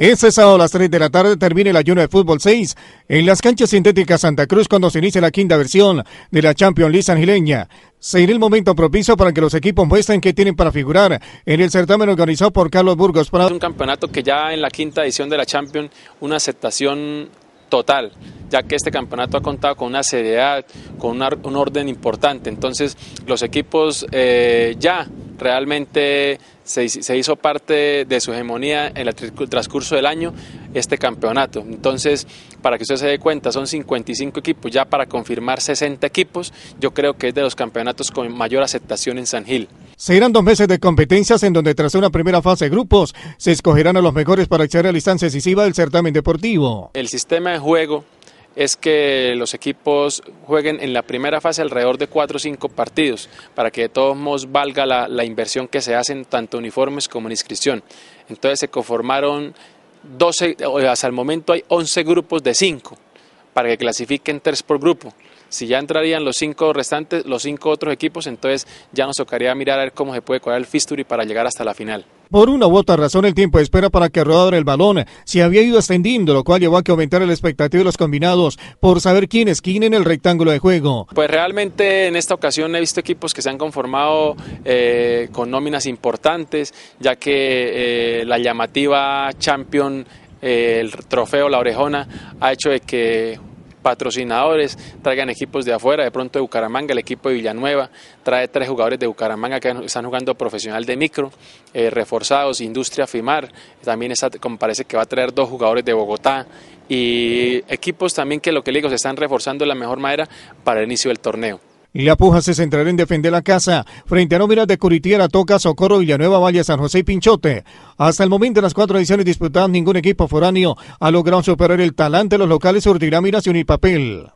Este sábado a las 3 de la tarde termina el ayuno de fútbol 6 en las canchas sintéticas Santa Cruz cuando se inicia la quinta versión de la Champions League angileña. Será el momento propicio para que los equipos muestren qué tienen para figurar en el certamen organizado por Carlos Burgos. Para... Es un campeonato que ya en la quinta edición de la Champions una aceptación total, ya que este campeonato ha contado con una seriedad, con un orden importante. Entonces los equipos eh, ya realmente se, hizo parte de su hegemonía en el transcurso del año este campeonato. Entonces, para que usted se dé cuenta, son 55 equipos, ya para confirmar 60 equipos, yo creo que es de los campeonatos con mayor aceptación en San Gil. Serán dos meses de competencias en donde tras una primera fase de grupos se escogerán a los mejores para acceder a la instancia decisiva del certamen deportivo. El sistema de juego es que los equipos jueguen en la primera fase alrededor de 4 o 5 partidos, para que de todos modos valga la, inversión que se hace en tanto uniformes como en inscripción. Entonces se conformaron 12, hasta el momento hay 11 grupos de 5, para que clasifiquen tres por grupo. Si ya entrarían los cinco restantes, los cinco otros equipos, entonces ya nos tocaría mirar a ver cómo se puede cuadrar el fisturi para llegar hasta la final. Por una u otra razón, el tiempo de espera para que rodara el balón se había ido ascendiendo lo cual llevó a que aumentara la expectativa de los combinados por saber quién es quién en el rectángulo de juego. Pues realmente en esta ocasión he visto equipos que se han conformado eh, con nóminas importantes, ya que eh, la llamativa Champion, eh, el trofeo La Orejona, ha hecho de que patrocinadores, traigan equipos de afuera, de pronto de Bucaramanga, el equipo de Villanueva, trae tres jugadores de Bucaramanga que están jugando profesional de micro, eh, reforzados, Industria Fimar, también como parece que va a traer dos jugadores de Bogotá, y equipos también que lo que le digo, se están reforzando de la mejor manera para el inicio del torneo. Y La puja se centrará en defender la casa frente a nóminas de Curitiera, Toca, Socorro, Villanueva, Valle, San José y Pinchote. Hasta el momento de las cuatro ediciones disputadas, ningún equipo foráneo ha logrado superar el talante de los locales miración y Unipapel.